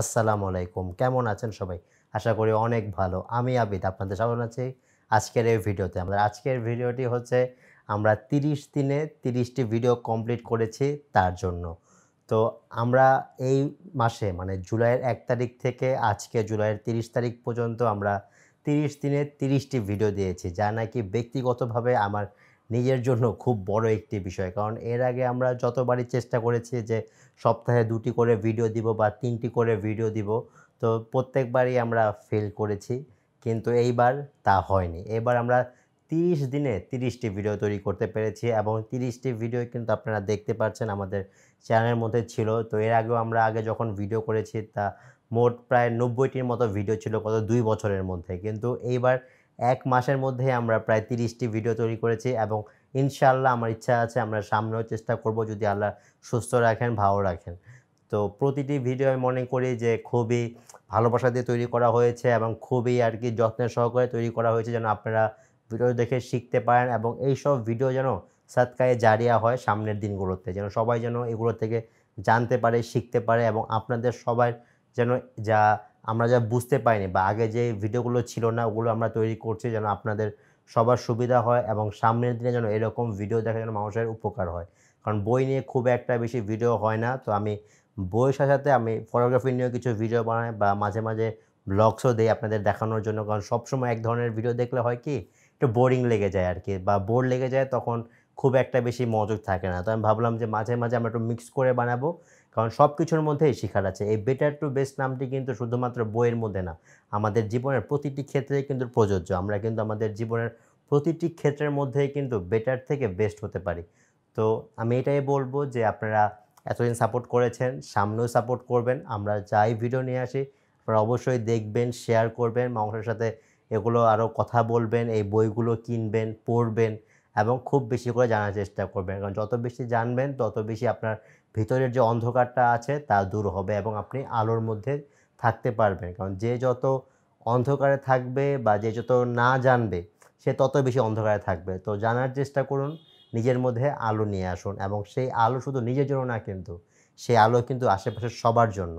আসসালামু আলাইকুম কেমন আছেন সবাই আশা করি অনেক ভালো আমি আবিদ আপনাদের স্বাগত আছি আজকের এই ভিডিওতে আমাদের আজকের ভিডিওটি হচ্ছে আমরা তিরিশ দিনে তিরিশটি ভিডিও কমপ্লিট করেছি তার জন্য তো আমরা এই মাসে মানে জুলাইয়ের এক তারিখ থেকে আজকে জুলাইয়ের তিরিশ তারিখ পর্যন্ত আমরা তিরিশ দিনে তিরিশটি ভিডিও দিয়েছি যা নাকি ব্যক্তিগতভাবে আমার নিজের জন্য খুব বড় একটি বিষয় কারণ এর আগে আমরা যতবারই চেষ্টা করেছি যে সপ্তাহে দুটি করে ভিডিও দিব বা তিনটি করে ভিডিও দিব তো প্রত্যেকবারই আমরা ফেল করেছি কিন্তু এইবার তা হয়নি এবার আমরা তিরিশ দিনে তিরিশটি ভিডিও তৈরি করতে পেরেছি এবং তিরিশটি ভিডিও কিন্তু আপনারা দেখতে পাচ্ছেন আমাদের চ্যানেলের মধ্যে ছিল তো এর আগেও আমরা আগে যখন ভিডিও করেছি তা মোট প্রায় নব্বইটির মতো ভিডিও ছিল কত দুই বছরের মধ্যে কিন্তু এইবার এক মাসের মধ্যে আমরা প্রায় তিরিশটি ভিডিও তৈরি করেছি এবং ইনশাল্লাহ আমার ইচ্ছা আছে আমরা সামনেও চেষ্টা করব যদি আল্লাহ সুস্থ রাখেন ভালো রাখেন তো প্রতিটি ভিডিও আমি মনে করি যে খুবই ভালোবাসা দিয়ে তৈরি করা হয়েছে এবং খুবই আর কি যত্নের সহকারে তৈরি করা হয়েছে যেন আপনারা ভিডিও দেখে শিখতে পারেন এবং এই সব ভিডিও যেন সাতকায়ে জারিয়া হয় সামনের দিনগুলোতে যেন সবাই যেন এগুলো থেকে জানতে পারে শিখতে পারে এবং আপনাদের সবার যেন যা আমরা যা বুঝতে পাইনি বা আগে যে ভিডিওগুলো ছিল না ওগুলো আমরা তৈরি করছি যেন আপনাদের সবার সুবিধা হয় এবং সামনের দিনে যেন এরকম ভিডিও দেখা যেন মানুষের উপকার হয় কারণ বই নিয়ে খুব একটা বেশি ভিডিও হয় না তো আমি বইয়ের সাথে সাথে আমি ফটোগ্রাফি নিয়েও কিছু ভিডিও বানাই বা মাঝে মাঝে ব্লগসও দিই আপনাদের দেখানোর জন্য কারণ সবসময় এক ধরনের ভিডিও দেখলে হয় কি একটু বোরিং লেগে যায় আর কি বা বোর লেগে যায় তখন খুব একটা বেশি মজুদ থাকে না তো আমি ভাবলাম যে মাঝে মাঝে আমরা একটু মিক্স করে বানাবো কারণ সব কিছুর মধ্যেই শিখার আছে এই বেটার টু বেস্ট নামটি কিন্তু শুধুমাত্র বইয়ের মধ্যে না আমাদের জীবনের প্রতিটি ক্ষেত্রে কিন্তু প্রযোজ্য আমরা কিন্তু আমাদের জীবনের প্রতিটি ক্ষেত্রের মধ্যেই কিন্তু বেটার থেকে বেস্ট হতে পারি তো আমি এটাই বলবো যে আপনারা এতদিন সাপোর্ট করেছেন সামনেও সাপোর্ট করবেন আমরা যাই ভিডিও নিয়ে আসি আপনারা অবশ্যই দেখবেন শেয়ার করবেন মানুষের সাথে এগুলো আরও কথা বলবেন এই বইগুলো কিনবেন পড়বেন এবং খুব বেশি করে জানার চেষ্টা করবেন কারণ যত বেশি জানবেন তত বেশি আপনার ভিতরের যে অন্ধকারটা আছে তা দূর হবে এবং আপনি আলোর মধ্যে থাকতে পারবেন কারণ যে যত অন্ধকারে থাকবে বা যে যত না জানবে সে তত বেশি অন্ধকারে থাকবে তো জানার চেষ্টা করুন নিজের মধ্যে আলো নিয়ে আসুন এবং সেই আলো শুধু নিজের জন্য না কিন্তু সেই আলো কিন্তু আশেপাশের সবার জন্য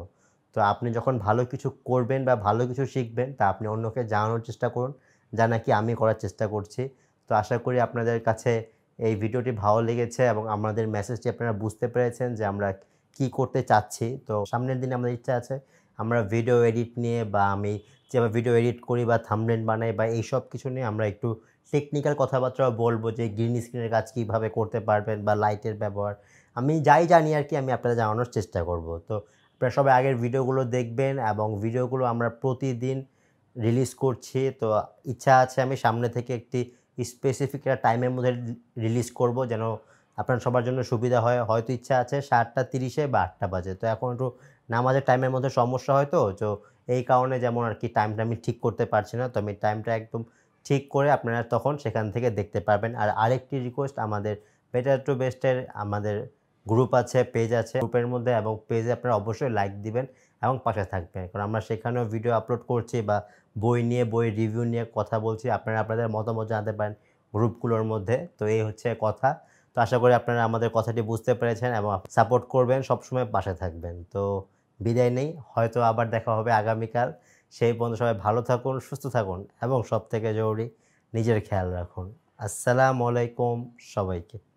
তো আপনি যখন ভালো কিছু করবেন বা ভালো কিছু শিখবেন তা আপনি অন্যকে জানানোর চেষ্টা করুন যা নাকি আমি করার চেষ্টা করছি তো আশা করি আপনাদের কাছে এই ভিডিওটি ভালো লেগেছে এবং আমাদের মেসেজটি আপনারা বুঝতে পেরেছেন যে আমরা কি করতে চাচ্ছি তো সামনের দিনে আমাদের ইচ্ছা আছে আমরা ভিডিও এডিট নিয়ে বা আমি যে ভিডিও এডিট করি বা থামলেন বানাই বা এই সব কিছু নিয়ে আমরা একটু টেকনিক্যাল কথাবার্তাও বলবো যে গ্রিন স্ক্রিনের কাজ কীভাবে করতে পারবেন বা লাইটের ব্যবহার আমি যাই জানি আর কি আমি আপনাদের জানানোর চেষ্টা করব তো আপনারা সবাই আগের ভিডিওগুলো দেখবেন এবং ভিডিওগুলো আমরা প্রতিদিন রিলিজ করছি তো ইচ্ছা আছে আমি সামনে থেকে একটি স্পেসিফিক একটা টাইমের মধ্যে রিলিজ করব যেন আপনার সবার জন্য সুবিধা হয় হয়তো ইচ্ছা আছে সাতটা তিরিশে বা আটটা বাজে তো এখন একটু নামাজের টাইমের মধ্যে সমস্যা হয় তো তো এই কারণে যেমন আর কি টাইমটা আমি ঠিক করতে পারছি না তো আমি টাইমটা একদম ঠিক করে আপনারা তখন সেখান থেকে দেখতে পারবেন আর আরেকটি রিকোয়েস্ট আমাদের বেটার টু বেস্টের আমাদের গ্রুপ আছে পেজ আছে গ্রুপের মধ্যে এবং পেজে আপনারা অবশ্যই লাইক দিবেন এবং পাশে থাকবেন কারণ আমরা সেখানেও ভিডিও আপলোড করছি বা বই নিয়ে বই রিভিউ নিয়ে কথা বলছি আপনারা আপনাদের মতামত জানাতে পারেন গ্রুপগুলোর মধ্যে তো এই হচ্ছে কথা তো আশা করি আপনারা আমাদের কথাটি বুঝতে পেরেছেন এবং সাপোর্ট করবেন সবসময় পাশে থাকবেন তো বিদায় নেই হয়তো আবার দেখা হবে আগামীকাল সেই পর্যন্ত সবাই ভালো থাকুন সুস্থ থাকুন এবং সব থেকে জরুরি নিজের খেয়াল রাখুন আসসালামু আলাইকুম সবাইকে